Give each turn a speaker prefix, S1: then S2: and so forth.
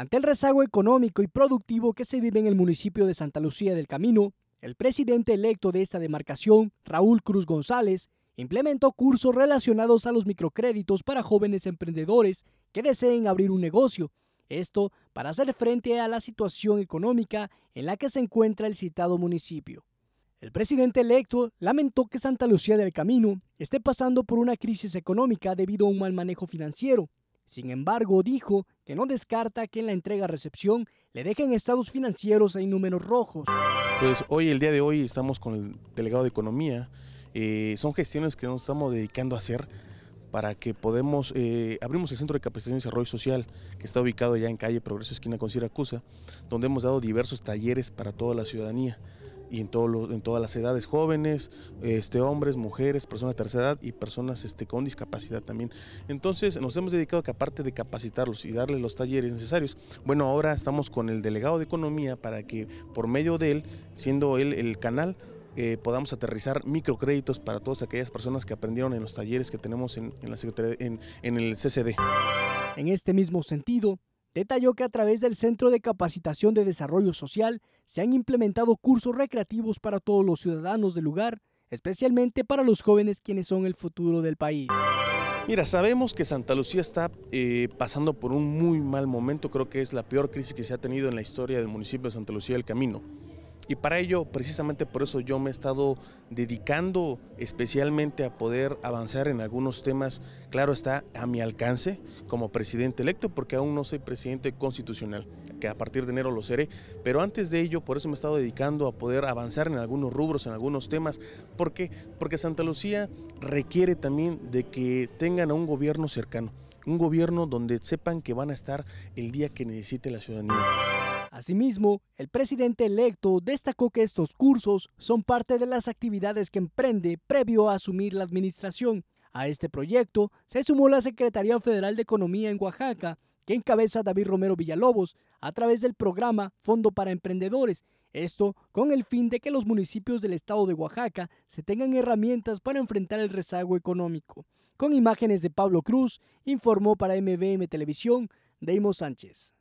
S1: Ante el rezago económico y productivo que se vive en el municipio de Santa Lucía del Camino, el presidente electo de esta demarcación, Raúl Cruz González, implementó cursos relacionados a los microcréditos para jóvenes emprendedores que deseen abrir un negocio. Esto para hacer frente a la situación económica en la que se encuentra el citado municipio. El presidente electo lamentó que Santa Lucía del Camino esté pasando por una crisis económica debido a un mal manejo financiero. Sin embargo, dijo que no descarta que en la entrega-recepción le dejen estados financieros en números rojos.
S2: Pues hoy, el día de hoy, estamos con el delegado de Economía. Eh, son gestiones que nos estamos dedicando a hacer para que podemos, eh, abrimos el Centro de Capacitación y Desarrollo Social, que está ubicado ya en calle Progreso, esquina con Siracusa, donde hemos dado diversos talleres para toda la ciudadanía y en, en todas las edades, jóvenes, este, hombres, mujeres, personas de tercera edad y personas este, con discapacidad también. Entonces nos hemos dedicado que aparte de capacitarlos y darles los talleres necesarios, bueno, ahora estamos con el delegado de economía para que por medio de él, siendo él el canal, eh, podamos aterrizar microcréditos para todas aquellas personas que aprendieron en los talleres que tenemos en, el CCD.
S1: En este mismo sentido, detalló que a través del Centro de Capacitación de Desarrollo Social se han implementado cursos recreativos para todos los ciudadanos del lugar, especialmente para los jóvenes quienes son el futuro del país.
S2: Mira, sabemos que Santa Lucía está eh, pasando por un muy mal momento, creo que es la peor crisis que se ha tenido en la historia del municipio de Santa Lucía del Camino. Y para ello, precisamente por eso yo me he estado dedicando especialmente a poder avanzar en algunos temas, claro está, a mi alcance como presidente electo, porque aún no soy presidente constitucional, que a partir de enero lo seré, pero antes de ello, por eso me he estado dedicando a poder avanzar en algunos rubros, en algunos temas, ¿por qué? Porque Santa Lucía requiere también de que tengan a un gobierno cercano, un gobierno donde sepan que van a estar el día que necesite la ciudadanía. Asimismo,
S1: el presidente electo destacó que estos cursos son parte de las actividades que emprende previo a asumir la administración. A este proyecto se sumó la Secretaría Federal de Economía en Oaxaca, que encabeza David Romero Villalobos, a través del programa Fondo para Emprendedores, esto con el fin de que los municipios del estado de Oaxaca se tengan herramientas para enfrentar el rezago económico. Con imágenes de Pablo Cruz, informó para MBM Televisión Deimos Sánchez.